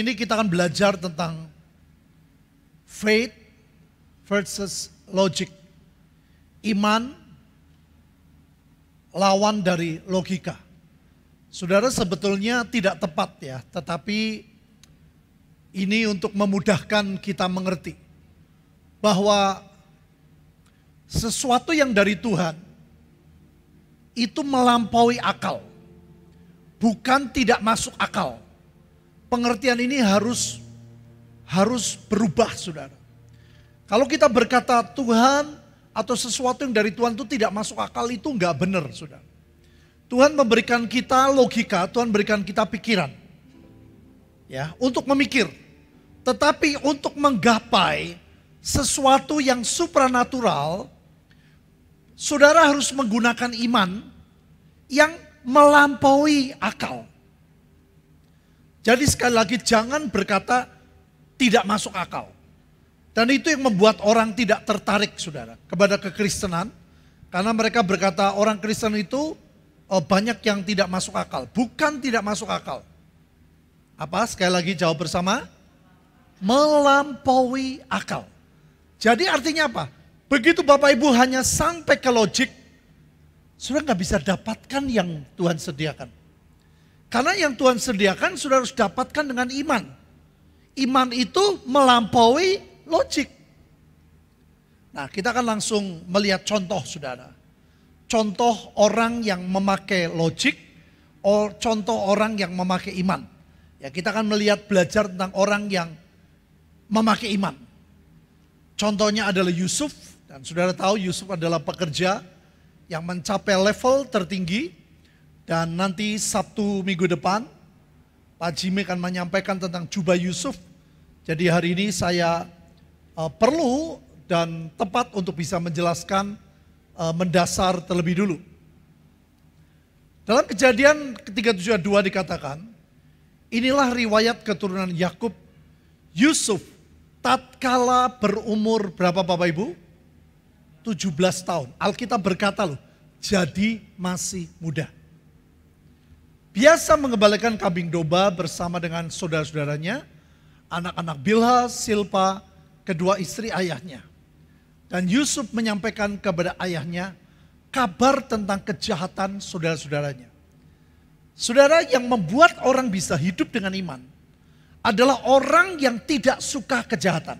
ini kita akan belajar tentang faith versus logic. Iman lawan dari logika. Saudara sebetulnya tidak tepat ya, tetapi ini untuk memudahkan kita mengerti bahwa sesuatu yang dari Tuhan itu melampaui akal. Bukan tidak masuk akal, pengertian ini harus harus berubah saudara. Kalau kita berkata Tuhan atau sesuatu yang dari Tuhan itu tidak masuk akal itu enggak benar saudara. Tuhan memberikan kita logika, Tuhan berikan kita pikiran. Ya, untuk memikir. Tetapi untuk menggapai sesuatu yang supranatural, saudara harus menggunakan iman yang melampaui akal. Jadi sekali lagi jangan berkata tidak masuk akal. Dan itu yang membuat orang tidak tertarik saudara kepada kekristenan. Karena mereka berkata orang Kristen itu oh, banyak yang tidak masuk akal. Bukan tidak masuk akal. Apa? Sekali lagi jawab bersama. Melampaui akal. Jadi artinya apa? Begitu Bapak Ibu hanya sampai ke logik, sudah nggak bisa dapatkan yang Tuhan sediakan. Karena yang Tuhan sediakan sudah harus dapatkan dengan iman. Iman itu melampaui logik. Nah kita akan langsung melihat contoh saudara. Contoh orang yang memakai logik, contoh orang yang memakai iman. Ya kita akan melihat belajar tentang orang yang memakai iman. Contohnya adalah Yusuf, dan saudara tahu Yusuf adalah pekerja yang mencapai level tertinggi dan nanti Sabtu minggu depan, Pak Jimmy akan menyampaikan tentang jubah Yusuf. Jadi hari ini saya uh, perlu dan tepat untuk bisa menjelaskan uh, mendasar terlebih dulu. Dalam kejadian ketiga tujuh dua dikatakan, inilah riwayat keturunan Yakub, Yusuf tatkala berumur berapa Bapak Ibu? 17 tahun. Alkitab berkata loh, jadi masih muda biasa mengembalikan kambing domba bersama dengan saudara-saudaranya, anak-anak Bilha, Silpa, kedua istri ayahnya. Dan Yusuf menyampaikan kepada ayahnya kabar tentang kejahatan saudara-saudaranya. Saudara yang membuat orang bisa hidup dengan iman adalah orang yang tidak suka kejahatan.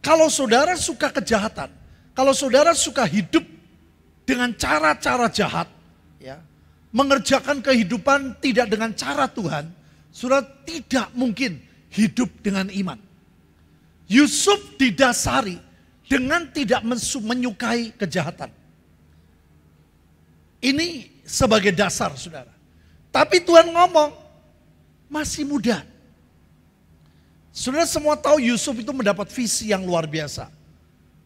Kalau saudara suka kejahatan, kalau saudara suka hidup dengan cara-cara jahat, ya, mengerjakan kehidupan tidak dengan cara Tuhan, surat tidak mungkin hidup dengan iman. Yusuf didasari dengan tidak menyukai kejahatan. Ini sebagai dasar saudara. Tapi Tuhan ngomong, masih muda. Saudara semua tahu Yusuf itu mendapat visi yang luar biasa.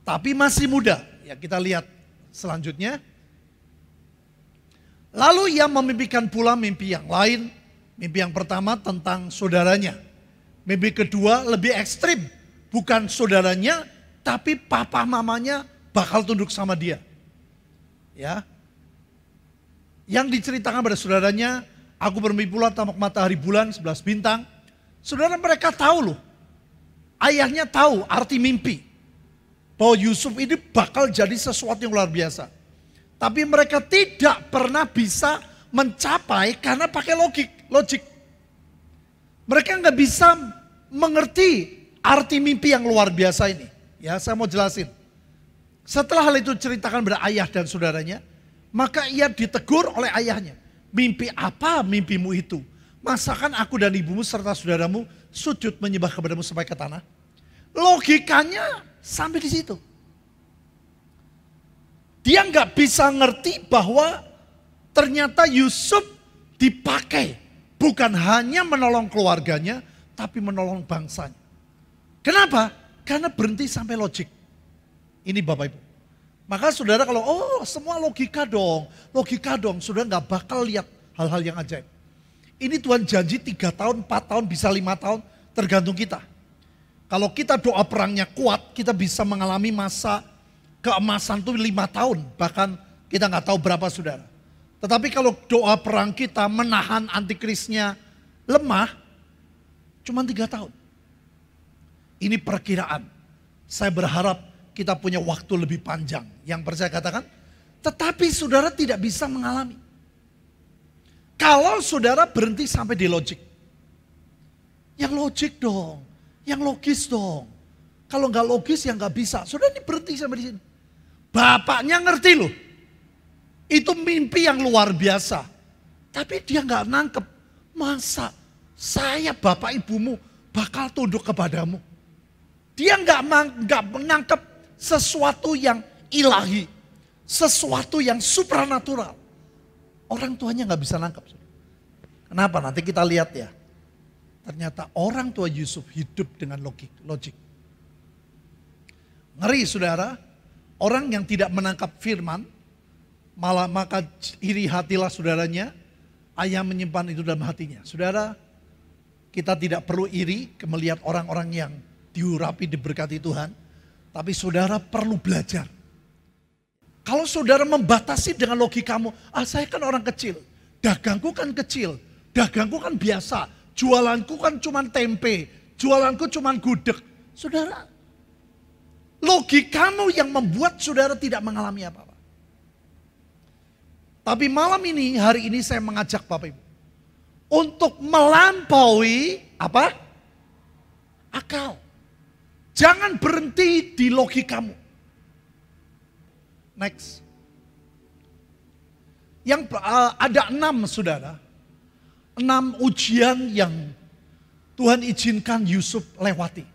Tapi masih muda. Ya kita lihat selanjutnya. Lalu ia memimpikan pula mimpi yang lain. Mimpi yang pertama tentang saudaranya. Mimpi kedua lebih ekstrim. Bukan saudaranya, tapi papa mamanya bakal tunduk sama dia. Ya. Yang diceritakan pada saudaranya, aku bermimpi pula tamak matahari bulan sebelas bintang. Saudara mereka tahu loh. Ayahnya tahu arti mimpi. Bahwa Yusuf ini bakal jadi sesuatu yang luar biasa. Tapi mereka tidak pernah bisa mencapai karena pakai logik. logik. Mereka nggak bisa mengerti arti mimpi yang luar biasa ini. Ya, saya mau jelasin. Setelah hal itu ceritakan pada ayah dan saudaranya, maka ia ditegur oleh ayahnya. Mimpi apa mimpimu itu? Masakan aku dan ibumu serta saudaramu sujud menyembah kepadamu sampai ke tanah? Logikanya sampai di situ. Dia nggak bisa ngerti bahwa ternyata Yusuf dipakai bukan hanya menolong keluarganya, tapi menolong bangsanya. Kenapa? Karena berhenti sampai logik. Ini Bapak Ibu. Maka saudara kalau, oh semua logika dong, logika dong. Saudara nggak bakal lihat hal-hal yang ajaib. Ini Tuhan janji tiga tahun, empat tahun, bisa lima tahun, tergantung kita. Kalau kita doa perangnya kuat, kita bisa mengalami masa keemasan itu lima tahun. Bahkan kita nggak tahu berapa saudara. Tetapi kalau doa perang kita menahan antikrisnya lemah, cuma tiga tahun. Ini perkiraan. Saya berharap kita punya waktu lebih panjang. Yang percaya katakan, tetapi saudara tidak bisa mengalami. Kalau saudara berhenti sampai di logik. Yang logik dong, yang logis dong. Kalau nggak logis ya nggak bisa. Saudara ini berhenti sampai di sini. Bapaknya ngerti loh. Itu mimpi yang luar biasa. Tapi dia nggak nangkep. Masa saya bapak ibumu bakal tunduk kepadamu. Dia nggak nggak menangkap sesuatu yang ilahi, sesuatu yang supranatural. Orang tuanya nggak bisa nangkep. Kenapa? Nanti kita lihat ya. Ternyata orang tua Yusuf hidup dengan logik. Ngeri saudara, Orang yang tidak menangkap firman, malah maka iri hatilah saudaranya, ayah menyimpan itu dalam hatinya. Saudara, kita tidak perlu iri melihat orang-orang yang diurapi diberkati Tuhan, tapi saudara perlu belajar. Kalau saudara membatasi dengan logika logikamu, ah saya kan orang kecil, dagangku kan kecil, dagangku kan biasa, jualanku kan cuma tempe, jualanku cuma gudeg. Saudara, Logikamu yang membuat saudara tidak mengalami apa-apa. Tapi malam ini, hari ini saya mengajak Bapak Ibu. Untuk melampaui apa? Akal. Jangan berhenti di logikamu. Next. Yang uh, ada enam saudara. Enam ujian yang Tuhan izinkan Yusuf lewati.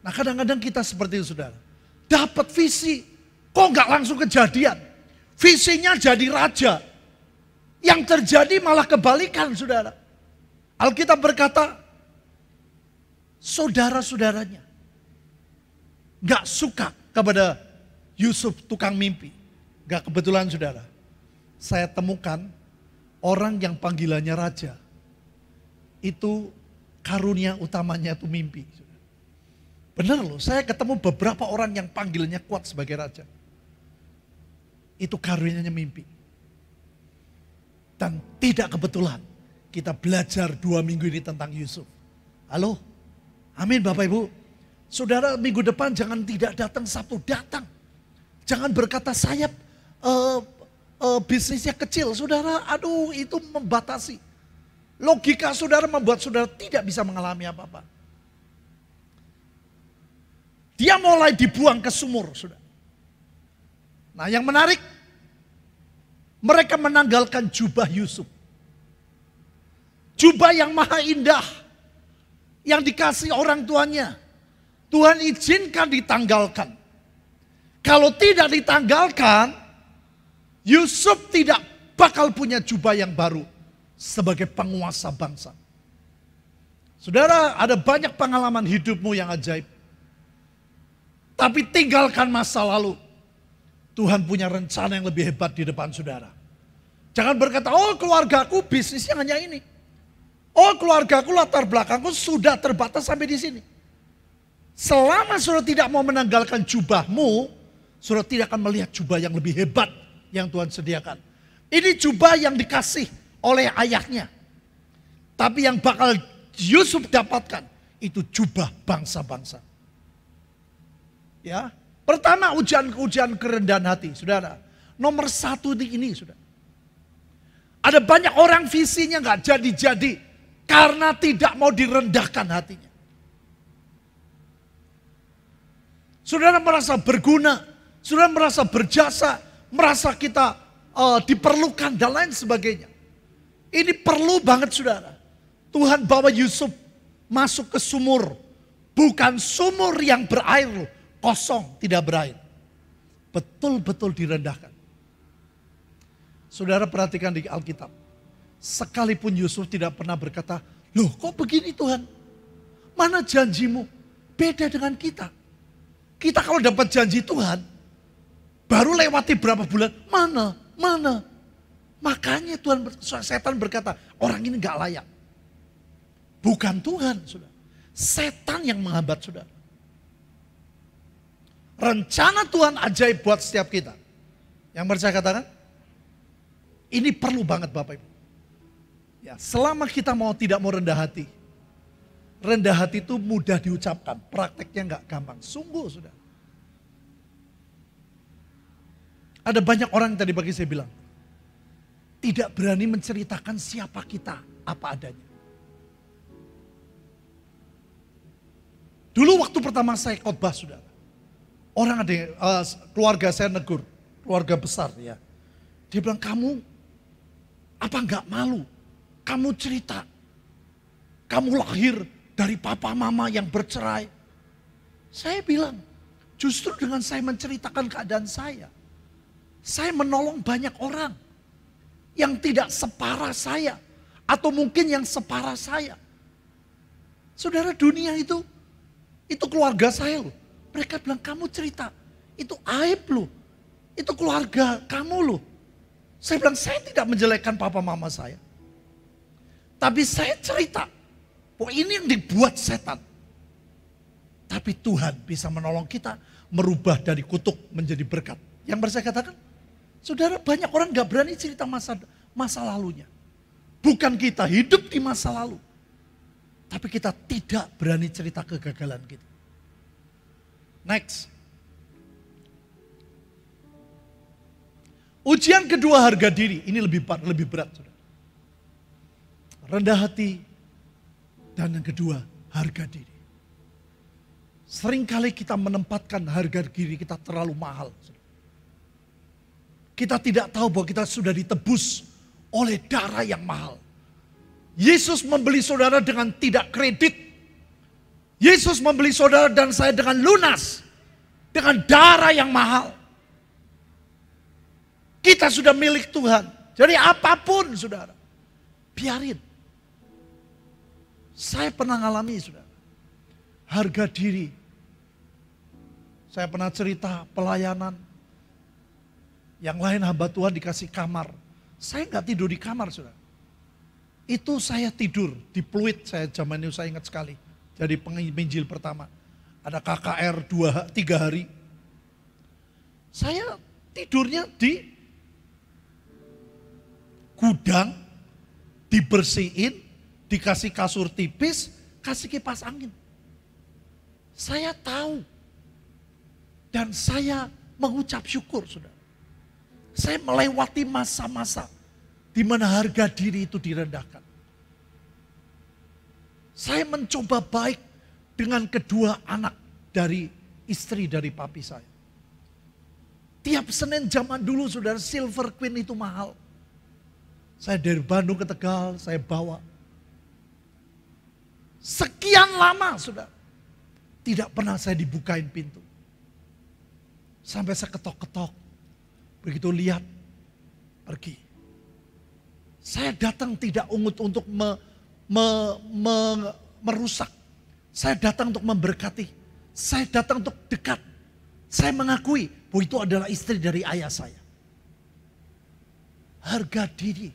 Nah kadang-kadang kita seperti itu saudara. Dapat visi, kok nggak langsung kejadian? Visinya jadi raja. Yang terjadi malah kebalikan saudara. Alkitab berkata, saudara-saudaranya nggak suka kepada Yusuf tukang mimpi. Gak kebetulan saudara, saya temukan orang yang panggilannya raja. Itu karunia utamanya itu mimpi. Benar loh, saya ketemu beberapa orang yang panggilnya kuat sebagai raja. Itu karunianya mimpi. Dan tidak kebetulan kita belajar dua minggu ini tentang Yusuf. Halo? Amin Bapak Ibu. Saudara minggu depan jangan tidak datang, Sabtu datang. Jangan berkata sayap uh, eh, uh, eh, bisnisnya kecil. Saudara, aduh itu membatasi. Logika saudara membuat saudara tidak bisa mengalami apa-apa. Dia mulai dibuang ke sumur, sudah. Nah yang menarik, mereka menanggalkan jubah Yusuf. Jubah yang maha indah, yang dikasih orang tuanya. Tuhan izinkan ditanggalkan. Kalau tidak ditanggalkan, Yusuf tidak bakal punya jubah yang baru sebagai penguasa bangsa. Saudara, ada banyak pengalaman hidupmu yang ajaib. Tapi tinggalkan masa lalu. Tuhan punya rencana yang lebih hebat di depan saudara. Jangan berkata, oh keluargaku bisnisnya hanya ini. Oh keluargaku latar belakangku sudah terbatas sampai di sini. Selama saudara tidak mau menanggalkan jubahmu, saudara tidak akan melihat jubah yang lebih hebat yang Tuhan sediakan. Ini jubah yang dikasih oleh ayahnya. Tapi yang bakal Yusuf dapatkan itu jubah bangsa-bangsa. Ya, pertama ujian-ujian kerendahan hati, saudara. Nomor satu di ini, sudah. Ada banyak orang visinya nggak jadi-jadi karena tidak mau direndahkan hatinya. Saudara merasa berguna, saudara merasa berjasa, merasa kita uh, diperlukan dan lain sebagainya. Ini perlu banget saudara. Tuhan bawa Yusuf masuk ke sumur, bukan sumur yang berair loh, kosong, tidak berair. Betul-betul direndahkan. Saudara perhatikan di Alkitab. Sekalipun Yusuf tidak pernah berkata, loh kok begini Tuhan? Mana janjimu? Beda dengan kita. Kita kalau dapat janji Tuhan, baru lewati berapa bulan, mana, mana. Makanya Tuhan setan berkata, orang ini nggak layak. Bukan Tuhan, sudah. Setan yang menghambat, sudah. Rencana Tuhan ajaib buat setiap kita. Yang percaya katakan, ini perlu banget Bapak Ibu. Ya, selama kita mau tidak mau rendah hati, rendah hati itu mudah diucapkan, prakteknya nggak gampang. Sungguh sudah. Ada banyak orang yang tadi pagi saya bilang, tidak berani menceritakan siapa kita, apa adanya. Dulu waktu pertama saya khotbah sudah. Orang ada uh, keluarga saya negur, keluarga besar ya. Dia bilang kamu apa nggak malu? Kamu cerita, kamu lahir dari papa mama yang bercerai. Saya bilang, justru dengan saya menceritakan keadaan saya, saya menolong banyak orang yang tidak separah saya atau mungkin yang separah saya. Saudara dunia itu, itu keluarga saya loh. Mereka bilang, kamu cerita. Itu aib loh. Itu keluarga kamu loh. Saya bilang, saya tidak menjelekkan papa mama saya. Tapi saya cerita. Oh ini yang dibuat setan. Tapi Tuhan bisa menolong kita merubah dari kutuk menjadi berkat. Yang saya katakan, saudara banyak orang gak berani cerita masa masa lalunya. Bukan kita hidup di masa lalu. Tapi kita tidak berani cerita kegagalan kita. Next. Ujian kedua harga diri ini lebih lebih berat, saudara. Rendah hati dan yang kedua harga diri. Seringkali kita menempatkan harga diri kita terlalu mahal. Kita tidak tahu bahwa kita sudah ditebus oleh darah yang mahal. Yesus membeli saudara dengan tidak kredit. Yesus membeli saudara dan saya dengan lunas. Dengan darah yang mahal. Kita sudah milik Tuhan. Jadi apapun saudara, biarin. Saya pernah ngalami saudara. Harga diri. Saya pernah cerita pelayanan. Yang lain hamba Tuhan dikasih kamar. Saya nggak tidur di kamar saudara. Itu saya tidur di pluit. saya zaman itu saya ingat sekali jadi penginjil pertama. Ada KKR dua, tiga hari. Saya tidurnya di gudang, dibersihin, dikasih kasur tipis, kasih kipas angin. Saya tahu. Dan saya mengucap syukur, sudah. Saya melewati masa-masa di mana harga diri itu direndahkan. Saya mencoba baik dengan kedua anak dari istri dari papi saya. Tiap Senin zaman dulu sudah Silver Queen itu mahal. Saya dari Bandung ke Tegal, saya bawa. Sekian lama sudah, Tidak pernah saya dibukain pintu. Sampai saya ketok-ketok. Begitu lihat, pergi. Saya datang tidak ungut untuk me, me, me, merusak. Saya datang untuk memberkati. Saya datang untuk dekat. Saya mengakui bahwa itu adalah istri dari ayah saya. Harga diri.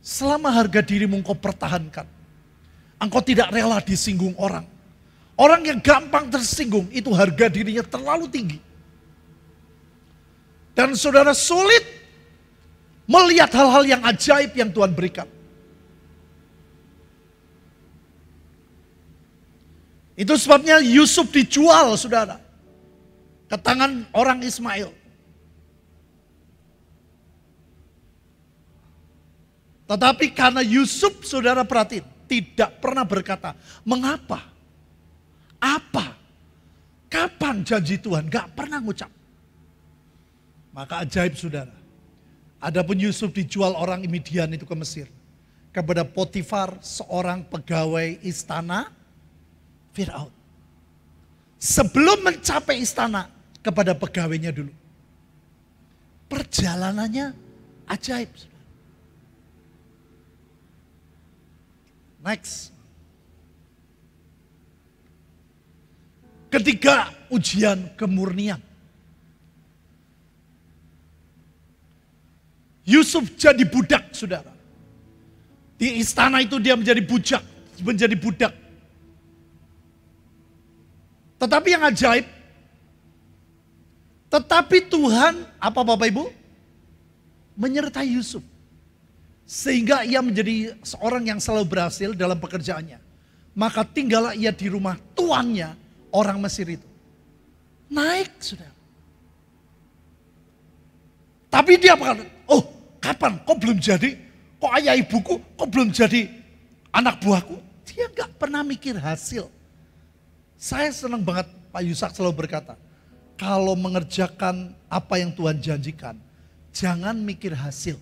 Selama harga dirimu engkau pertahankan. Engkau tidak rela disinggung orang. Orang yang gampang tersinggung itu harga dirinya terlalu tinggi. Dan saudara sulit melihat hal-hal yang ajaib yang Tuhan berikan. Itu sebabnya Yusuf dijual, saudara. Ke tangan orang Ismail. Tetapi karena Yusuf, saudara perhatiin, tidak pernah berkata, mengapa? Apa? Kapan janji Tuhan? Gak pernah ngucap. Maka ajaib saudara. Adapun Yusuf dijual orang imidian itu ke Mesir. Kepada Potifar, seorang pegawai istana Firaun. Sebelum mencapai istana kepada pegawainya dulu. Perjalanannya ajaib. Next. Ketiga, ujian kemurnian. Yusuf jadi budak, saudara. Di istana itu dia menjadi budak, menjadi budak. Tetapi yang ajaib, tetapi Tuhan, apa Bapak Ibu? Menyertai Yusuf. Sehingga ia menjadi seorang yang selalu berhasil dalam pekerjaannya. Maka tinggallah ia di rumah tuannya, orang Mesir itu. Naik, sudah. Tapi dia berkata, oh kapan kok belum jadi? Kok ayah ibuku, kok belum jadi anak buahku? Dia gak pernah mikir hasil. Saya senang banget Pak Yusak selalu berkata, kalau mengerjakan apa yang Tuhan janjikan, jangan mikir hasil.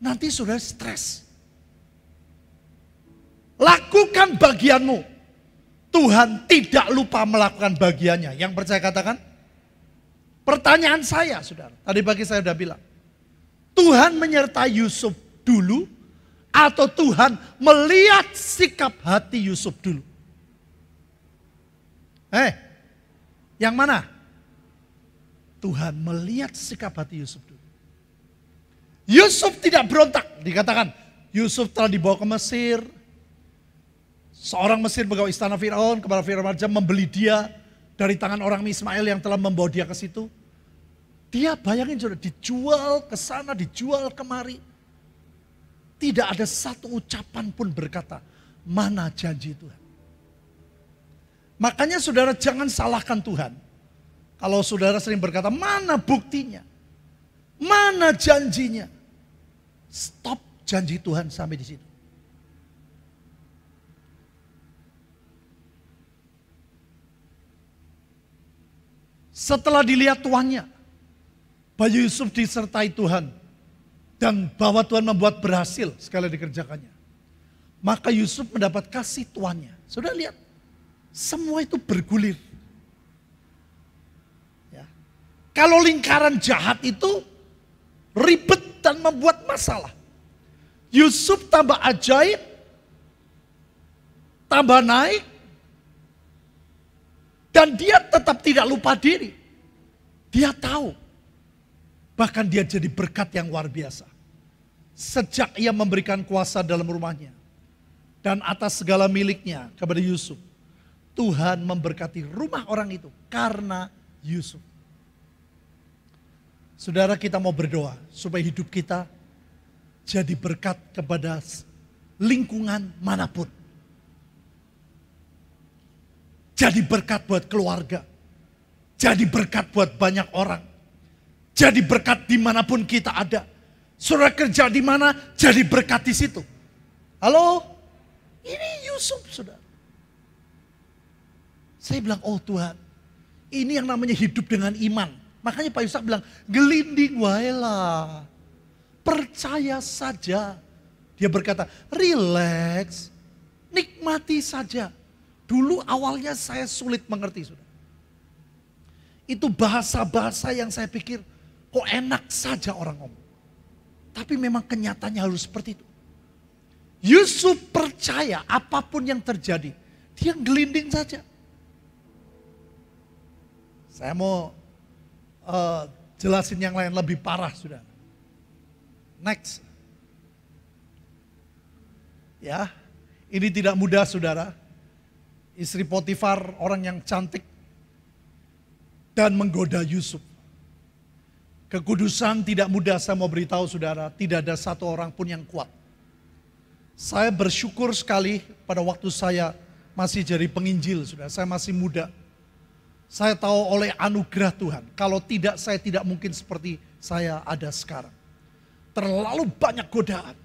Nanti sudah stres. Lakukan bagianmu. Tuhan tidak lupa melakukan bagiannya. Yang percaya katakan? Pertanyaan saya, saudara. Tadi pagi saya sudah bilang. Tuhan menyertai Yusuf dulu atau Tuhan melihat sikap hati Yusuf dulu? Eh, yang mana? Tuhan melihat sikap hati Yusuf dulu. Yusuf tidak berontak. Dikatakan, Yusuf telah dibawa ke Mesir. Seorang Mesir pegawai istana Fir'aun, kepada Fir'aun Raja membeli dia dari tangan orang Ismail yang telah membawa dia ke situ. Dia bayangin sudah dijual ke sana, dijual kemari. Tidak ada satu ucapan pun berkata, mana janji Tuhan. Makanya saudara jangan salahkan Tuhan. Kalau saudara sering berkata, mana buktinya? Mana janjinya? Stop janji Tuhan sampai di situ. Setelah dilihat tuannya, Bayu Yusuf disertai Tuhan dan bahwa Tuhan membuat berhasil sekali dikerjakannya. Maka Yusuf mendapat kasih tuannya. Sudah lihat, semua itu bergulir. Ya. Kalau lingkaran jahat itu ribet dan membuat masalah. Yusuf tambah ajaib, tambah naik, dan dia tetap tidak lupa diri. Dia tahu, bahkan dia jadi berkat yang luar biasa. Sejak ia memberikan kuasa dalam rumahnya dan atas segala miliknya kepada Yusuf, Tuhan memberkati rumah orang itu karena Yusuf. Saudara kita mau berdoa supaya hidup kita jadi berkat kepada lingkungan manapun. Jadi berkat buat keluarga. Jadi berkat buat banyak orang. Jadi berkat dimanapun kita ada. Saudara kerja di mana, jadi berkat di situ. Halo? Ini Yusuf, saudara. Saya bilang, oh Tuhan, ini yang namanya hidup dengan iman. Makanya Pak Yusak bilang, gelinding waela. Percaya saja. Dia berkata, relax, nikmati saja. Dulu awalnya saya sulit mengerti. Sudah. Itu bahasa-bahasa yang saya pikir, kok enak saja orang ngomong. Tapi memang kenyataannya harus seperti itu. Yusuf percaya apapun yang terjadi, dia gelinding saja. Saya mau uh, jelasin yang lain lebih parah sudah. Next. Ya, ini tidak mudah saudara. Istri Potifar orang yang cantik dan menggoda Yusuf. Kekudusan tidak mudah saya mau beritahu saudara, tidak ada satu orang pun yang kuat. Saya bersyukur sekali pada waktu saya masih jadi penginjil, saudara. Saya masih muda. Saya tahu oleh anugerah Tuhan. Kalau tidak saya tidak mungkin seperti saya ada sekarang. Terlalu banyak godaan.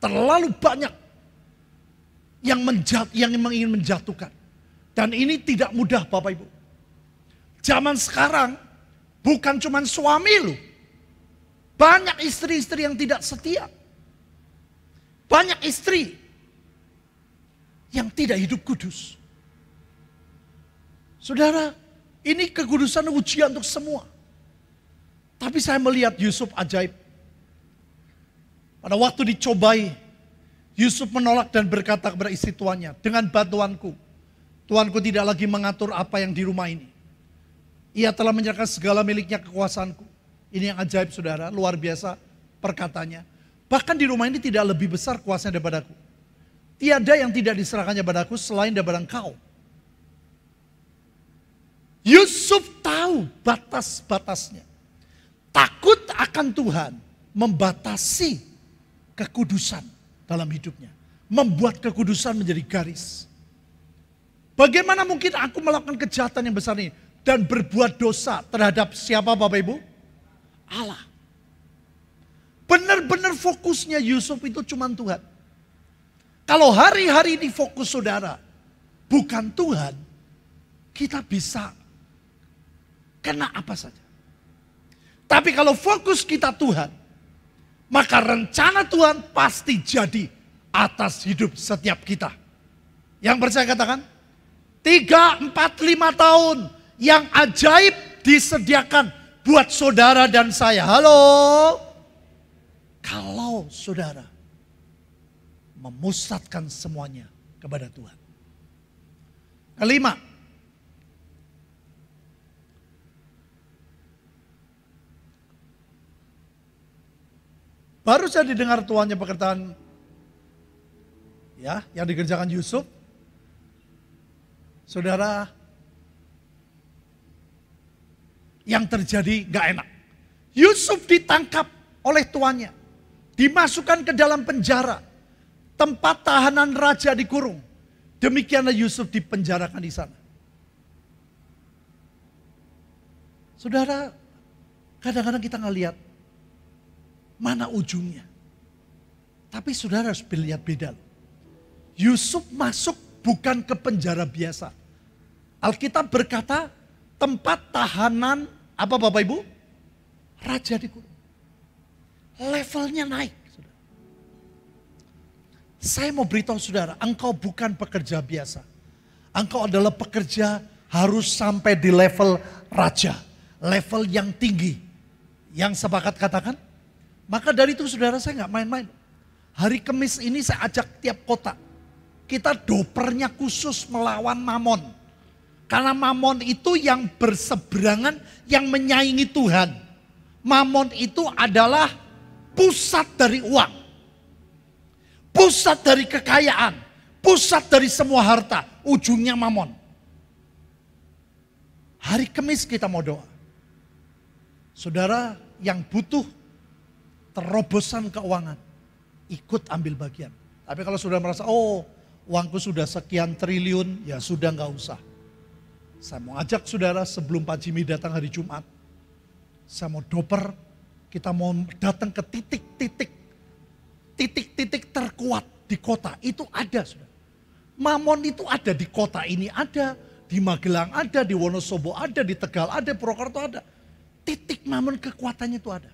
Terlalu banyak yang menjat yang ingin menjatuhkan. Dan ini tidak mudah Bapak Ibu. Zaman sekarang bukan cuma suami lu. Banyak istri-istri yang tidak setia. Banyak istri yang tidak hidup kudus. Saudara, ini kekudusan ujian untuk semua. Tapi saya melihat Yusuf ajaib. Pada waktu dicobai, Yusuf menolak dan berkata kepada istri tuannya, dengan bantuanku, tuanku tidak lagi mengatur apa yang di rumah ini. Ia telah menyerahkan segala miliknya kekuasaanku. Ini yang ajaib saudara, luar biasa perkatanya. Bahkan di rumah ini tidak lebih besar kuasanya daripada daripadaku. Tiada yang tidak diserahkannya padaku selain daripada engkau. Yusuf tahu batas-batasnya. Takut akan Tuhan membatasi kekudusan dalam hidupnya. Membuat kekudusan menjadi garis. Bagaimana mungkin aku melakukan kejahatan yang besar ini dan berbuat dosa terhadap siapa Bapak Ibu? Allah. Benar-benar fokusnya Yusuf itu cuma Tuhan. Kalau hari-hari ini fokus saudara bukan Tuhan, kita bisa kena apa saja. Tapi kalau fokus kita Tuhan, maka rencana Tuhan pasti jadi atas hidup setiap kita. Yang percaya katakan, 3, 4, 5 tahun yang ajaib disediakan buat saudara dan saya. Halo? Kalau saudara memusatkan semuanya kepada Tuhan. Kelima, Baru saja didengar tuannya pekerjaan, ya yang dikerjakan Yusuf. Saudara, yang terjadi gak enak. Yusuf ditangkap oleh tuannya. Dimasukkan ke dalam penjara. Tempat tahanan raja dikurung. Demikianlah Yusuf dipenjarakan di sana. Saudara, kadang-kadang kita ngelihat Mana ujungnya? Tapi saudara harus lihat beda. Yusuf masuk bukan ke penjara biasa. Alkitab berkata tempat tahanan apa Bapak Ibu? Raja di dikurung. Levelnya naik. Saudara. Saya mau beritahu saudara, engkau bukan pekerja biasa. Engkau adalah pekerja harus sampai di level raja. Level yang tinggi. Yang sepakat katakan? Maka dari itu saudara saya nggak main-main. Hari Kemis ini saya ajak tiap kota. Kita dopernya khusus melawan mamon. Karena mamon itu yang berseberangan, yang menyaingi Tuhan. Mamon itu adalah pusat dari uang. Pusat dari kekayaan. Pusat dari semua harta. Ujungnya mamon. Hari Kemis kita mau doa. Saudara yang butuh terobosan keuangan. Ikut ambil bagian. Tapi kalau sudah merasa, oh uangku sudah sekian triliun, ya sudah nggak usah. Saya mau ajak saudara sebelum Pak Jimmy datang hari Jumat. Saya mau doper, kita mau datang ke titik-titik, titik-titik terkuat di kota. Itu ada sudah. Mamon itu ada di kota ini ada, di Magelang ada, di Wonosobo ada, di Tegal ada, Purwokerto ada. Titik mamon kekuatannya itu ada.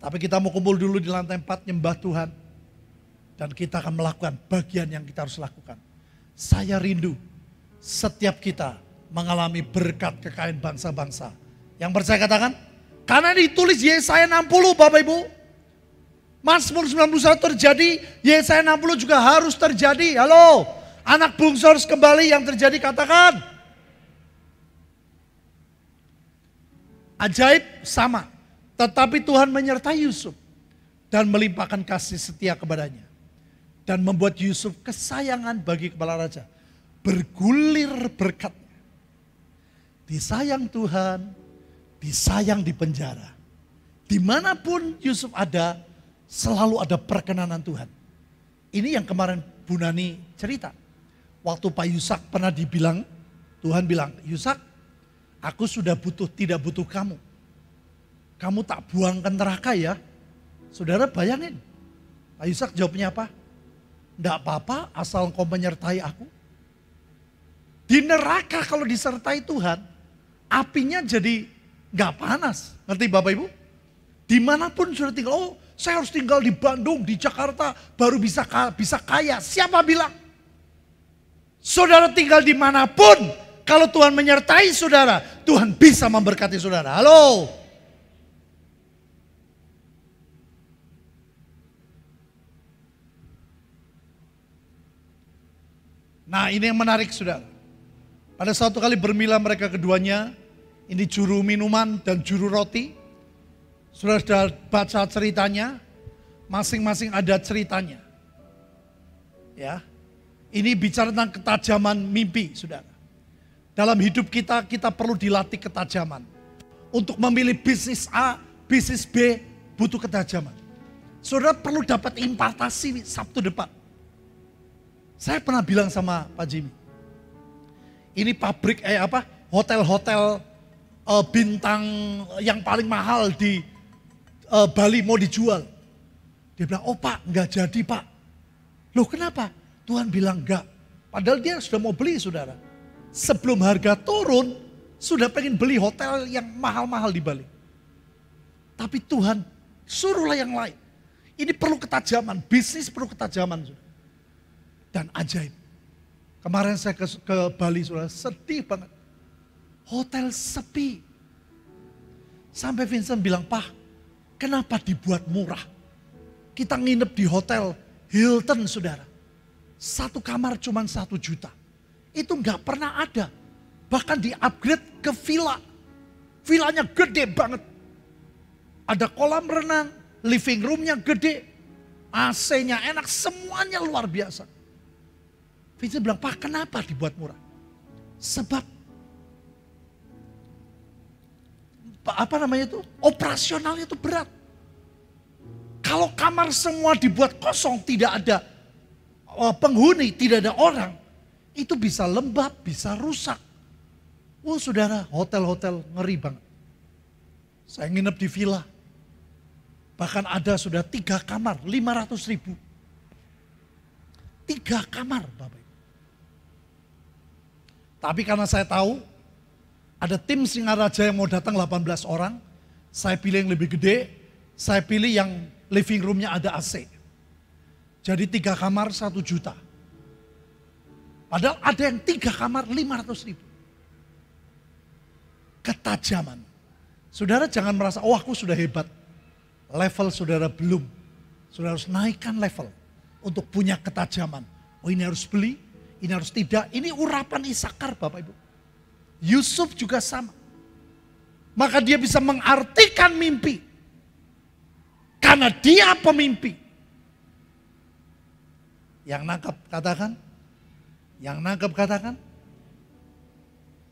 Tapi kita mau kumpul dulu di lantai empat nyembah Tuhan. Dan kita akan melakukan bagian yang kita harus lakukan. Saya rindu setiap kita mengalami berkat kekayaan bangsa-bangsa. Yang percaya katakan, karena ditulis Yesaya 60 Bapak Ibu. Mazmur 91 terjadi, Yesaya 60 juga harus terjadi. Halo, anak bungsu harus kembali yang terjadi katakan. Ajaib sama, tetapi Tuhan menyertai Yusuf dan melimpahkan kasih setia kepadanya. Dan membuat Yusuf kesayangan bagi kepala raja. Bergulir berkat. Disayang Tuhan, disayang di penjara. Dimanapun Yusuf ada, selalu ada perkenanan Tuhan. Ini yang kemarin Bunani cerita. Waktu Pak Yusak pernah dibilang, Tuhan bilang, Yusak, aku sudah butuh, tidak butuh kamu kamu tak buang ke neraka ya. Saudara bayangin, Pak Yusak jawabnya apa? Tidak apa-apa asal kau menyertai aku. Di neraka kalau disertai Tuhan, apinya jadi nggak panas. Ngerti Bapak Ibu? Dimanapun sudah tinggal, oh saya harus tinggal di Bandung, di Jakarta, baru bisa bisa kaya. Siapa bilang? Saudara tinggal dimanapun, kalau Tuhan menyertai saudara, Tuhan bisa memberkati saudara. Halo, Nah ini yang menarik saudara. Pada suatu kali bermila mereka keduanya, ini juru minuman dan juru roti. Sudah sudah baca ceritanya, masing-masing ada ceritanya. Ya, ini bicara tentang ketajaman mimpi, saudara. Dalam hidup kita, kita perlu dilatih ketajaman. Untuk memilih bisnis A, bisnis B, butuh ketajaman. Saudara perlu dapat impartasi Sabtu depan. Saya pernah bilang sama Pak Jimmy, ini pabrik eh apa hotel-hotel uh, bintang yang paling mahal di uh, Bali mau dijual. Dia bilang, oh pak nggak jadi pak. Loh kenapa? Tuhan bilang enggak. Padahal dia sudah mau beli saudara. Sebelum harga turun, sudah pengen beli hotel yang mahal-mahal di Bali. Tapi Tuhan suruhlah yang lain. Ini perlu ketajaman, bisnis perlu ketajaman. Saudara dan ajaib. Kemarin saya ke, ke Bali, sudah sedih banget. Hotel sepi. Sampai Vincent bilang, Pak, kenapa dibuat murah? Kita nginep di hotel Hilton, saudara. Satu kamar cuma satu juta. Itu nggak pernah ada. Bahkan di-upgrade ke villa. Villanya gede banget. Ada kolam renang, living roomnya gede, AC-nya enak, semuanya luar biasa. Vincent bilang, Pak kenapa dibuat murah? Sebab apa namanya itu operasionalnya itu berat. Kalau kamar semua dibuat kosong, tidak ada e, penghuni, tidak ada orang, itu bisa lembab, bisa rusak. Wah oh, saudara, hotel-hotel ngeri banget. Saya nginep di villa. Bahkan ada sudah tiga kamar, 500 ribu. Tiga kamar Bapak tapi karena saya tahu ada tim Singaraja yang mau datang 18 orang, saya pilih yang lebih gede, saya pilih yang living roomnya ada AC. Jadi tiga kamar satu juta. Padahal ada yang tiga kamar 500 ribu. Ketajaman. Saudara jangan merasa, oh aku sudah hebat. Level saudara belum. Saudara harus naikkan level untuk punya ketajaman. Oh ini harus beli, ini harus tidak. Ini urapan Isakar Bapak Ibu. Yusuf juga sama. Maka dia bisa mengartikan mimpi. Karena dia pemimpi. Yang nangkap katakan. Yang nangkap katakan.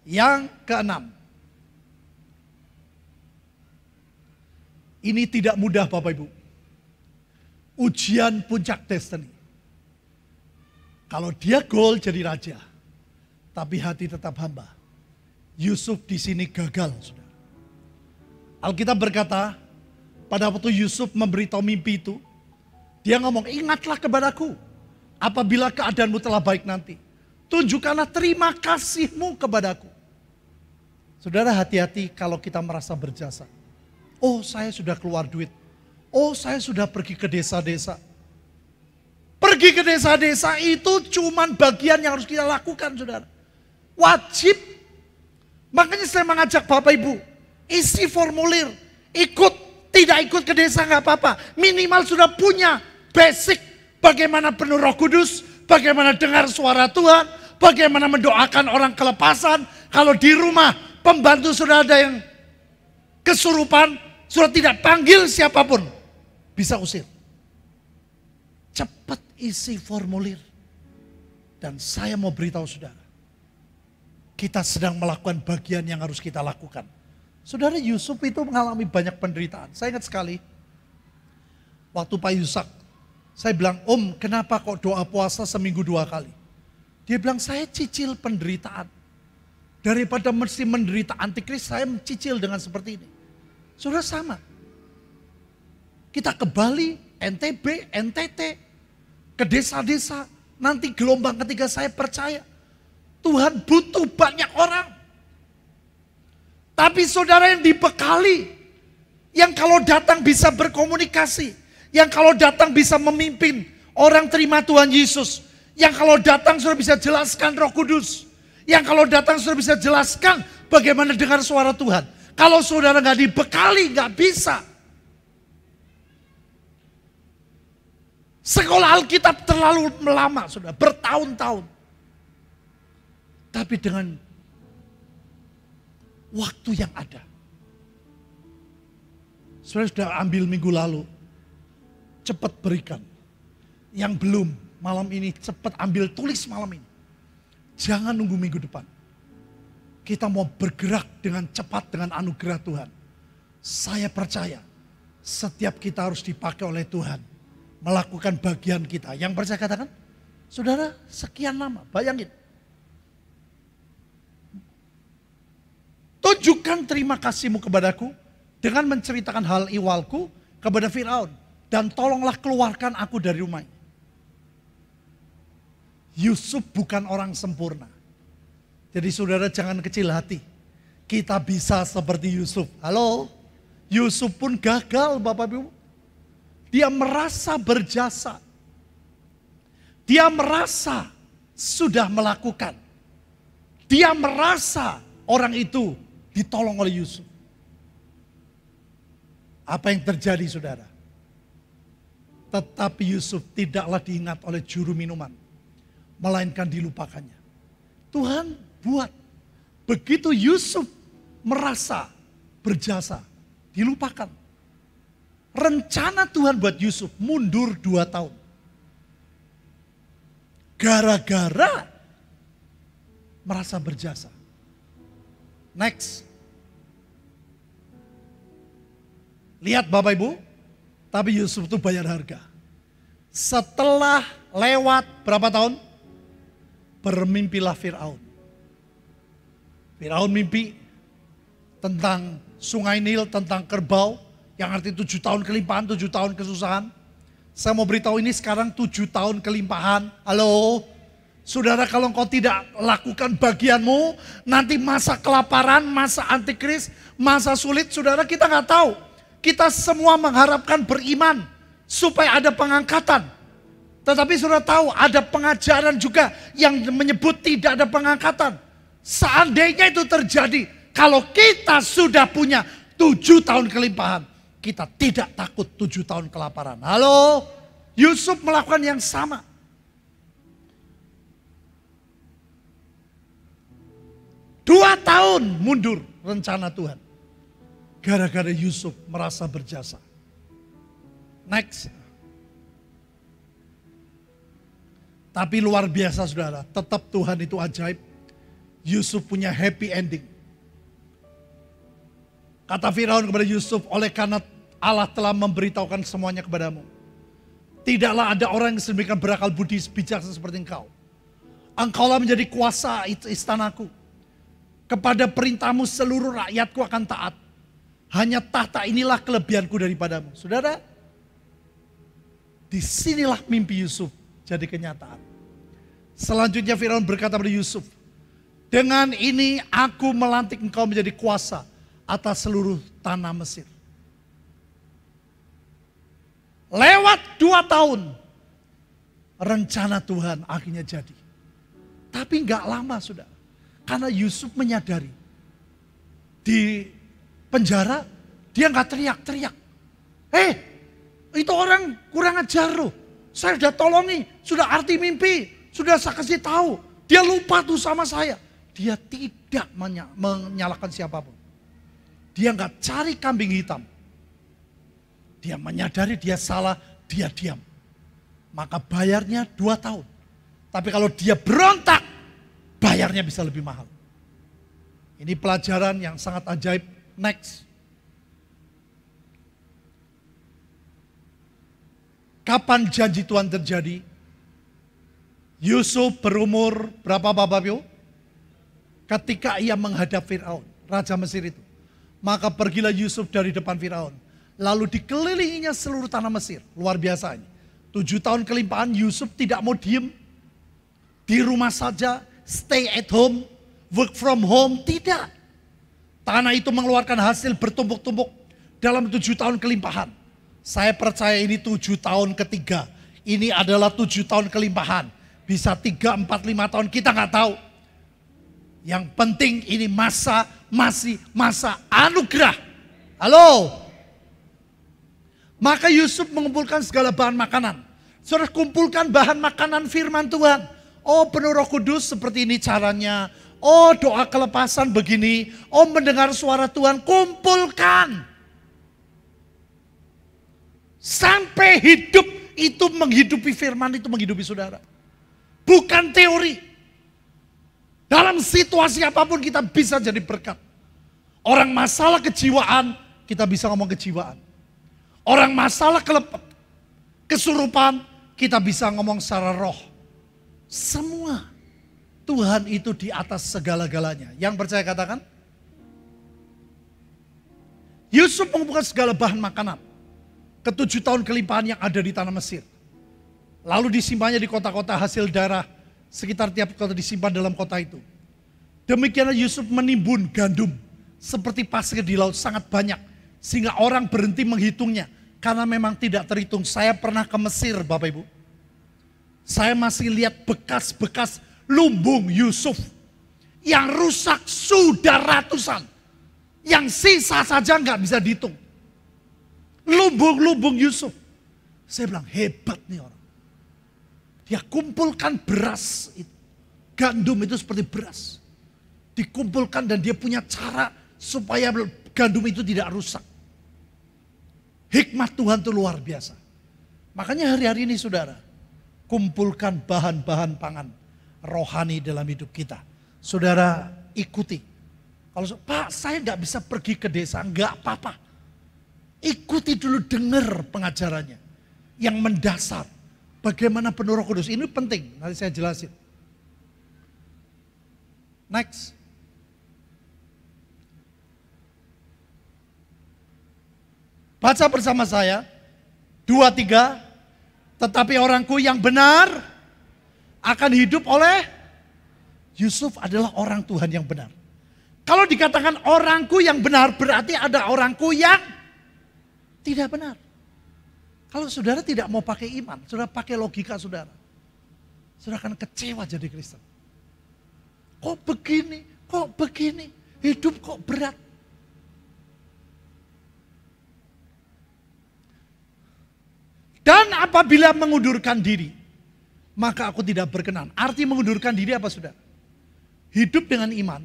Yang keenam. Ini tidak mudah Bapak Ibu. Ujian puncak destiny. Kalau dia gol jadi raja, tapi hati tetap hamba. Yusuf di sini gagal, saudara. Alkitab berkata, pada waktu Yusuf memberitahu mimpi itu, dia ngomong, ingatlah kepadaku, apabila keadaanmu telah baik nanti. Tunjukkanlah terima kasihmu kepadaku. Saudara hati-hati kalau kita merasa berjasa. Oh saya sudah keluar duit. Oh saya sudah pergi ke desa-desa. Pergi ke desa-desa itu cuman bagian yang harus kita lakukan saudara. Wajib. Makanya saya mengajak Bapak Ibu, isi formulir, ikut, tidak ikut ke desa nggak apa-apa. Minimal sudah punya basic bagaimana penuh roh kudus, bagaimana dengar suara Tuhan, bagaimana mendoakan orang kelepasan. Kalau di rumah pembantu sudah ada yang kesurupan, sudah tidak panggil siapapun. Bisa usir cepat isi formulir. Dan saya mau beritahu saudara, kita sedang melakukan bagian yang harus kita lakukan. Saudara Yusuf itu mengalami banyak penderitaan. Saya ingat sekali, waktu Pak Yusak, saya bilang, Om kenapa kok doa puasa seminggu dua kali? Dia bilang, saya cicil penderitaan. Daripada mesti menderita antikris, saya mencicil dengan seperti ini. Saudara sama. Kita ke Bali, NTB, NTT, ke desa-desa. Nanti gelombang ketiga saya percaya Tuhan butuh banyak orang. Tapi saudara yang dibekali, yang kalau datang bisa berkomunikasi, yang kalau datang bisa memimpin orang terima Tuhan Yesus, yang kalau datang sudah bisa jelaskan Roh Kudus, yang kalau datang sudah bisa jelaskan bagaimana dengar suara Tuhan. Kalau saudara nggak dibekali, nggak bisa. Sekolah Alkitab terlalu lama sudah, bertahun-tahun. Tapi dengan waktu yang ada. saya sudah ambil minggu lalu, cepat berikan. Yang belum malam ini cepat ambil tulis malam ini. Jangan nunggu minggu depan. Kita mau bergerak dengan cepat dengan anugerah Tuhan. Saya percaya setiap kita harus dipakai oleh Tuhan melakukan bagian kita. Yang percaya katakan, saudara sekian lama, bayangin. Tunjukkan terima kasihmu kepadaku dengan menceritakan hal iwalku kepada Firaun. Dan tolonglah keluarkan aku dari ini. Yusuf bukan orang sempurna. Jadi saudara jangan kecil hati. Kita bisa seperti Yusuf. Halo? Yusuf pun gagal Bapak Ibu. Dia merasa berjasa. Dia merasa sudah melakukan. Dia merasa orang itu ditolong oleh Yusuf. Apa yang terjadi saudara? Tetapi Yusuf tidaklah diingat oleh juru minuman. Melainkan dilupakannya. Tuhan buat. Begitu Yusuf merasa berjasa, dilupakan rencana Tuhan buat Yusuf mundur dua tahun. Gara-gara merasa berjasa. Next. Lihat Bapak Ibu, tapi Yusuf itu bayar harga. Setelah lewat berapa tahun? Bermimpilah Fir'aun. Fir'aun mimpi tentang sungai Nil, tentang kerbau, yang arti tujuh tahun kelimpahan, tujuh tahun kesusahan. Saya mau beritahu ini sekarang tujuh tahun kelimpahan. Halo? Saudara kalau engkau tidak lakukan bagianmu, nanti masa kelaparan, masa antikris, masa sulit, saudara kita nggak tahu. Kita semua mengharapkan beriman supaya ada pengangkatan. Tetapi saudara tahu ada pengajaran juga yang menyebut tidak ada pengangkatan. Seandainya itu terjadi, kalau kita sudah punya tujuh tahun kelimpahan, kita tidak takut tujuh tahun kelaparan. Halo, Yusuf melakukan yang sama. Dua tahun mundur rencana Tuhan. Gara-gara Yusuf merasa berjasa. Next. Tapi luar biasa saudara, tetap Tuhan itu ajaib. Yusuf punya happy ending. Kata Firaun kepada Yusuf, oleh karena Allah telah memberitahukan semuanya kepadamu. Tidaklah ada orang yang sedemikian berakal budi bijaksana seperti engkau. Engkaulah menjadi kuasa istanaku. Kepada perintahmu seluruh rakyatku akan taat. Hanya tahta inilah kelebihanku daripadamu. Saudara, disinilah mimpi Yusuf jadi kenyataan. Selanjutnya Firaun berkata kepada Yusuf, dengan ini aku melantik engkau menjadi kuasa atas seluruh tanah Mesir. Lewat dua tahun, rencana Tuhan akhirnya jadi. Tapi nggak lama sudah, karena Yusuf menyadari di penjara dia nggak teriak-teriak. Eh, itu orang kurang ajar loh. Saya sudah tolongi, sudah arti mimpi, sudah saya kasih tahu. Dia lupa tuh sama saya. Dia tidak menyalahkan siapapun. Dia nggak cari kambing hitam. Dia menyadari dia salah, dia diam. Maka bayarnya dua tahun. Tapi kalau dia berontak, bayarnya bisa lebih mahal. Ini pelajaran yang sangat ajaib. Next. Kapan janji Tuhan terjadi? Yusuf berumur berapa Bapak Ketika ia menghadap Fir'aun, Raja Mesir itu. Maka pergilah Yusuf dari depan Firaun. Lalu dikelilinginya seluruh tanah Mesir. Luar biasanya. Tujuh tahun kelimpahan Yusuf tidak mau diem. Di rumah saja, stay at home, work from home. Tidak. Tanah itu mengeluarkan hasil bertumpuk-tumpuk dalam tujuh tahun kelimpahan. Saya percaya ini tujuh tahun ketiga. Ini adalah tujuh tahun kelimpahan. Bisa tiga, empat, lima tahun, kita nggak tahu. Yang penting ini masa masih masa anugerah. Halo. Maka Yusuf mengumpulkan segala bahan makanan. Sudah kumpulkan bahan makanan firman Tuhan. Oh penuh roh kudus seperti ini caranya. Oh doa kelepasan begini. Oh mendengar suara Tuhan. Kumpulkan. Sampai hidup itu menghidupi firman itu menghidupi saudara. Bukan teori. Dalam situasi apapun kita bisa jadi berkat. Orang masalah kejiwaan, kita bisa ngomong kejiwaan. Orang masalah kelepet, kesurupan, kita bisa ngomong secara roh. Semua Tuhan itu di atas segala-galanya. Yang percaya katakan? Yusuf mengumpulkan segala bahan makanan. Ketujuh tahun kelimpahan yang ada di tanah Mesir. Lalu disimpannya di kota-kota hasil darah Sekitar tiap kota disimpan dalam kota itu. Demikianlah Yusuf menimbun gandum seperti pasir di laut sangat banyak. Sehingga orang berhenti menghitungnya. Karena memang tidak terhitung. Saya pernah ke Mesir Bapak Ibu. Saya masih lihat bekas-bekas lumbung Yusuf. Yang rusak sudah ratusan. Yang sisa saja nggak bisa dihitung. Lumbung-lumbung Yusuf. Saya bilang hebat nih orang. Ya kumpulkan beras itu. Gandum itu seperti beras. Dikumpulkan dan dia punya cara supaya gandum itu tidak rusak. Hikmat Tuhan itu luar biasa. Makanya hari-hari ini saudara, kumpulkan bahan-bahan pangan rohani dalam hidup kita. Saudara ikuti. Kalau Pak saya nggak bisa pergi ke desa, nggak apa-apa. Ikuti dulu dengar pengajarannya. Yang mendasar Bagaimana penuh roh kudus? Ini penting, nanti saya jelasin. Next. Baca bersama saya. Dua, tiga. Tetapi orangku yang benar akan hidup oleh Yusuf adalah orang Tuhan yang benar. Kalau dikatakan orangku yang benar berarti ada orangku yang tidak benar. Kalau saudara tidak mau pakai iman, saudara pakai logika saudara. Saudara akan kecewa jadi Kristen. Kok begini, kok begini, hidup kok berat. Dan apabila mengundurkan diri, maka aku tidak berkenan. Arti mengundurkan diri apa saudara? Hidup dengan iman,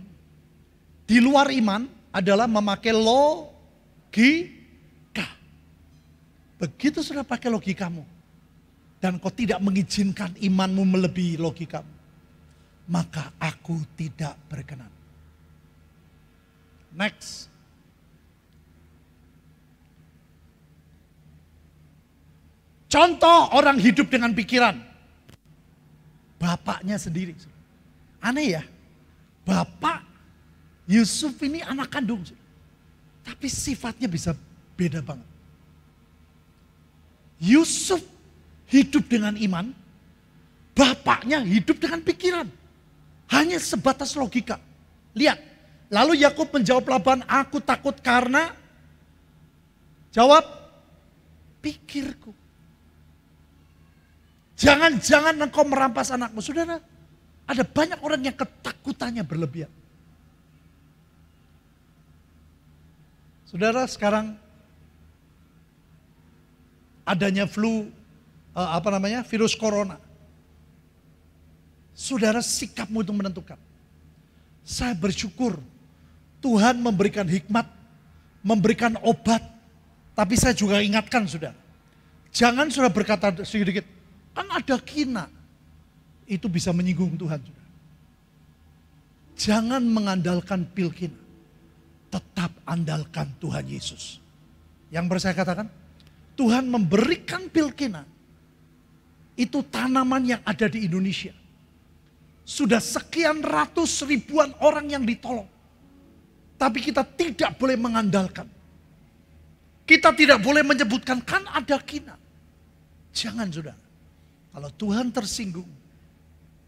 di luar iman adalah memakai logi Begitu sudah pakai logikamu, dan kau tidak mengizinkan imanmu melebihi logikamu, maka aku tidak berkenan. Next. Contoh orang hidup dengan pikiran. Bapaknya sendiri. Aneh ya. Bapak Yusuf ini anak kandung. Tapi sifatnya bisa beda banget. Yusuf hidup dengan iman, bapaknya hidup dengan pikiran. Hanya sebatas logika. Lihat, lalu Yakub menjawab Laban, aku takut karena jawab pikirku. Jangan-jangan engkau merampas anakmu. Saudara, ada banyak orang yang ketakutannya berlebihan. Saudara, sekarang adanya flu uh, apa namanya virus corona. Saudara sikapmu itu menentukan. Saya bersyukur Tuhan memberikan hikmat, memberikan obat. Tapi saya juga ingatkan saudara. Jangan saudara berkata sedikit, kan ada kina. Itu bisa menyinggung Tuhan. Saudara. Jangan mengandalkan pil kina. Tetap andalkan Tuhan Yesus. Yang bersaya katakan, Tuhan memberikan Pilkina itu tanaman yang ada di Indonesia. Sudah sekian ratus ribuan orang yang ditolong. Tapi kita tidak boleh mengandalkan. Kita tidak boleh menyebutkan kan ada kina. Jangan sudah. Kalau Tuhan tersinggung,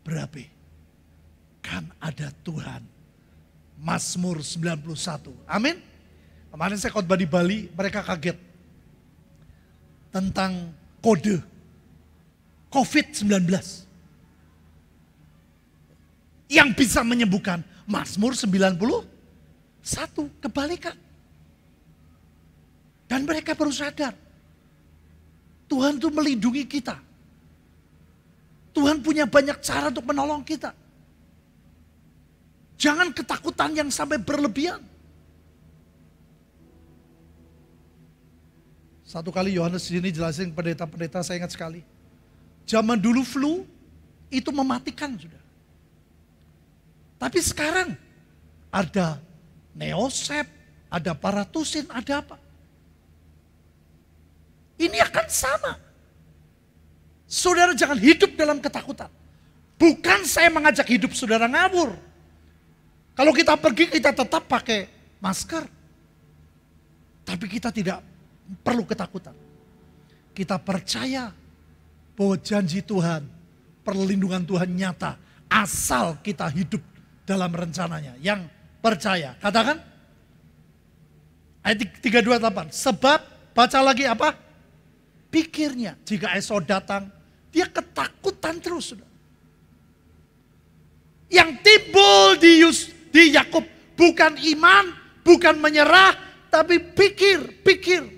berapa? Kan ada Tuhan. Mazmur 91. Amin. Kemarin saya khotbah di Bali, mereka kaget tentang kode COVID-19. Yang bisa menyembuhkan Mazmur 91 kebalikan. Dan mereka baru sadar. Tuhan itu melindungi kita. Tuhan punya banyak cara untuk menolong kita. Jangan ketakutan yang sampai berlebihan. Satu kali Yohanes di sini jelasin pendeta-pendeta saya ingat sekali. Zaman dulu flu itu mematikan sudah. Tapi sekarang ada neosep, ada paratusin, ada apa? Ini akan sama. Saudara jangan hidup dalam ketakutan. Bukan saya mengajak hidup saudara ngabur Kalau kita pergi kita tetap pakai masker. Tapi kita tidak perlu ketakutan. Kita percaya bahwa janji Tuhan, perlindungan Tuhan nyata asal kita hidup dalam rencananya. Yang percaya, katakan ayat 328. Sebab baca lagi apa? Pikirnya jika esok datang, dia ketakutan terus. Yang timbul di Yus, di Yakub bukan iman, bukan menyerah, tapi pikir, pikir,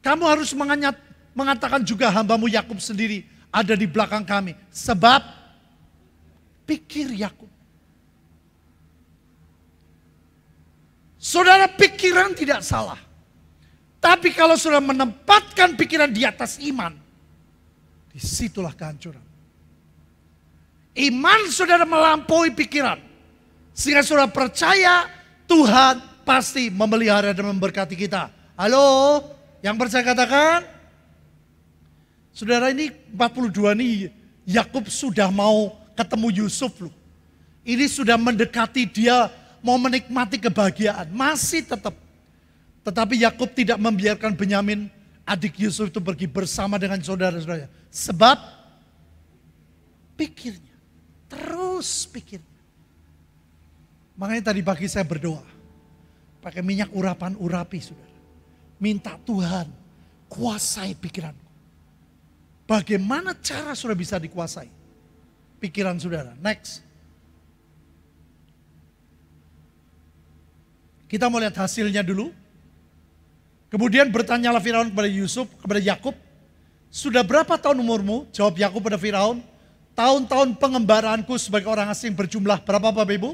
kamu harus menganyat, mengatakan juga hambamu Yakub sendiri ada di belakang kami. Sebab pikir Yakub. Saudara pikiran tidak salah. Tapi kalau saudara menempatkan pikiran di atas iman, disitulah kehancuran. Iman saudara melampaui pikiran. Sehingga saudara percaya Tuhan pasti memelihara dan memberkati kita. Halo? Yang percaya katakan, saudara ini 42 nih, Yakub sudah mau ketemu Yusuf loh. Ini sudah mendekati dia mau menikmati kebahagiaan, masih tetap. Tetapi Yakub tidak membiarkan Benyamin adik Yusuf itu pergi bersama dengan saudara-saudaranya. Sebab pikirnya, terus pikir. Makanya tadi pagi saya berdoa, pakai minyak urapan urapi saudara minta Tuhan kuasai pikiranmu. Bagaimana cara sudah bisa dikuasai pikiran saudara? Next. Kita mau lihat hasilnya dulu. Kemudian bertanyalah Firaun kepada Yusuf, kepada Yakub, "Sudah berapa tahun umurmu?" Jawab Yakub pada Firaun, "Tahun-tahun pengembaraanku sebagai orang asing berjumlah berapa Bapak Ibu?"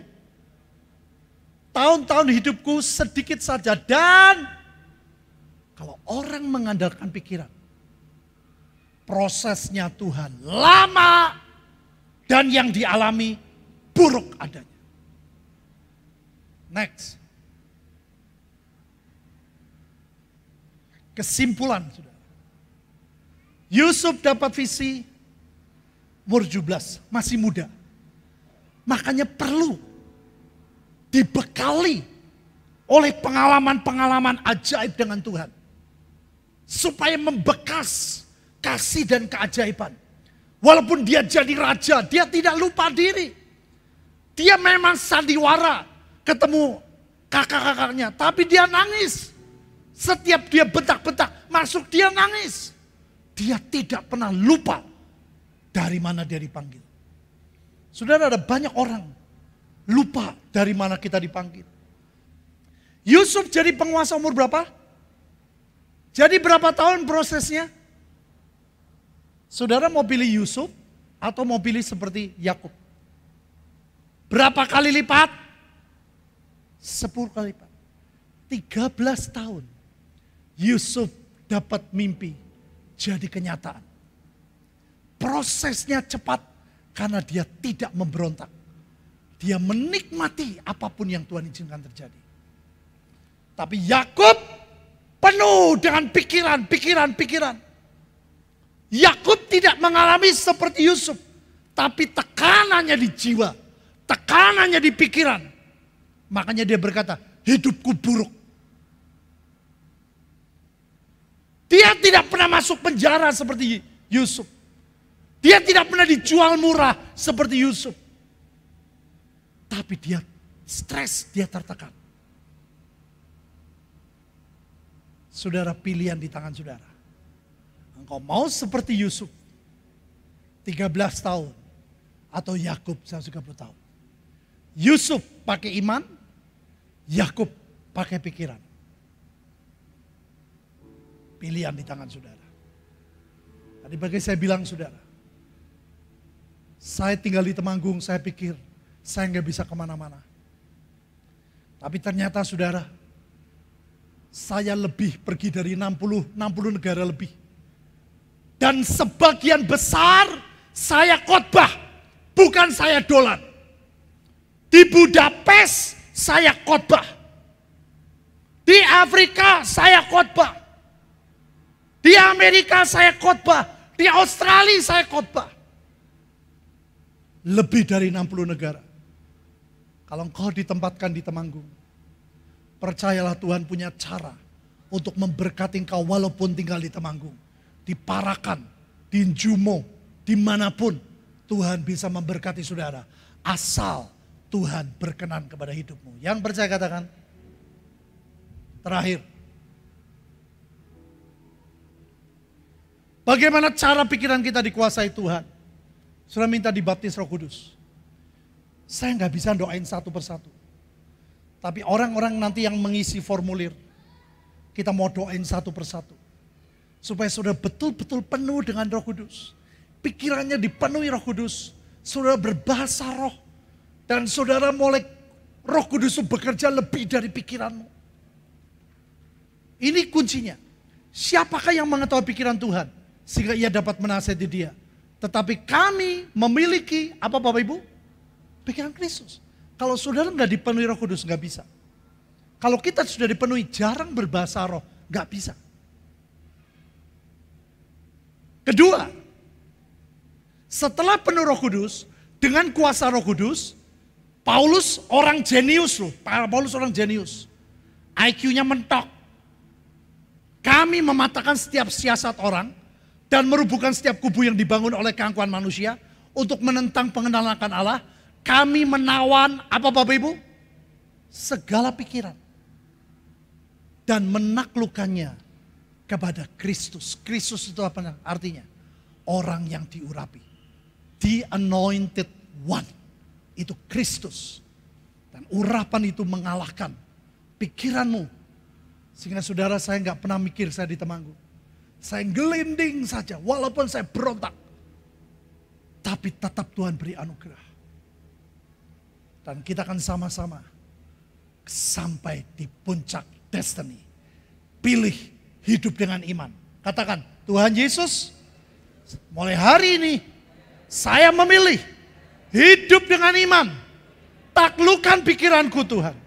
Tahun-tahun hidupku sedikit saja dan kalau orang mengandalkan pikiran, prosesnya Tuhan lama dan yang dialami buruk adanya. Next. Kesimpulan, sudah. Yusuf dapat visi umur 17, masih muda. Makanya perlu dibekali oleh pengalaman-pengalaman ajaib dengan Tuhan supaya membekas kasih dan keajaiban. Walaupun dia jadi raja, dia tidak lupa diri. Dia memang sandiwara ketemu kakak-kakaknya, tapi dia nangis. Setiap dia bentak-bentak, masuk dia nangis. Dia tidak pernah lupa dari mana dia dipanggil. Saudara ada banyak orang lupa dari mana kita dipanggil. Yusuf jadi penguasa umur berapa? Jadi berapa tahun prosesnya? Saudara mau pilih Yusuf atau mau pilih seperti Yakub? Berapa kali lipat? Sepuluh kali lipat. Tiga belas tahun Yusuf dapat mimpi jadi kenyataan. Prosesnya cepat karena dia tidak memberontak. Dia menikmati apapun yang Tuhan izinkan terjadi. Tapi Yakub Penuh dengan pikiran, pikiran, pikiran. Yakub tidak mengalami seperti Yusuf, tapi tekanannya di jiwa, tekanannya di pikiran. Makanya dia berkata, hidupku buruk. Dia tidak pernah masuk penjara seperti Yusuf. Dia tidak pernah dijual murah seperti Yusuf. Tapi dia stres, dia tertekan. Saudara pilihan di tangan saudara. Engkau mau seperti Yusuf 13 tahun atau Yakub saya 130 tahu. Yusuf pakai iman, Yakub pakai pikiran. Pilihan di tangan saudara. Tadi bagi saya bilang saudara, saya tinggal di Temanggung, saya pikir saya nggak bisa kemana-mana. Tapi ternyata saudara, saya lebih pergi dari 60, 60 negara lebih. Dan sebagian besar saya khotbah, bukan saya dolan. Di Budapest saya khotbah. Di Afrika saya khotbah. Di Amerika saya khotbah. Di Australia saya khotbah. Lebih dari 60 negara. Kalau engkau ditempatkan di Temanggung, Percayalah Tuhan punya cara untuk memberkati engkau walaupun tinggal di Temanggung. Di Parakan, di Jumo, dimanapun Tuhan bisa memberkati saudara. Asal Tuhan berkenan kepada hidupmu. Yang percaya katakan. Terakhir. Bagaimana cara pikiran kita dikuasai Tuhan? Sudah minta dibaptis roh kudus. Saya nggak bisa doain satu persatu. Tapi orang-orang nanti yang mengisi formulir. Kita mau doain satu persatu. Supaya sudah betul-betul penuh dengan roh kudus. Pikirannya dipenuhi roh kudus. Sudah berbahasa roh. Dan saudara mulai roh kudus bekerja lebih dari pikiranmu. Ini kuncinya. Siapakah yang mengetahui pikiran Tuhan? Sehingga ia dapat menasihati dia. Tetapi kami memiliki apa Bapak Ibu? Pikiran Kristus. Kalau saudara nggak dipenuhi roh kudus, nggak bisa. Kalau kita sudah dipenuhi jarang berbahasa roh, nggak bisa. Kedua, setelah penuh roh kudus, dengan kuasa roh kudus, Paulus orang jenius loh. Paulus orang jenius. IQ-nya mentok. Kami mematahkan setiap siasat orang dan merubuhkan setiap kubu yang dibangun oleh keangkuhan manusia untuk menentang pengenalan Allah kami menawan apa Bapak Ibu? Segala pikiran. Dan menaklukkannya kepada Kristus. Kristus itu apa artinya? Orang yang diurapi. The anointed one. Itu Kristus. Dan urapan itu mengalahkan pikiranmu. Sehingga saudara saya nggak pernah mikir saya di Temanggung. Saya gelinding saja walaupun saya berontak. Tapi tetap Tuhan beri anugerah. Dan kita akan sama-sama sampai di puncak destiny. Pilih hidup dengan iman. Katakan, Tuhan Yesus, mulai hari ini saya memilih hidup dengan iman. Taklukan pikiranku Tuhan.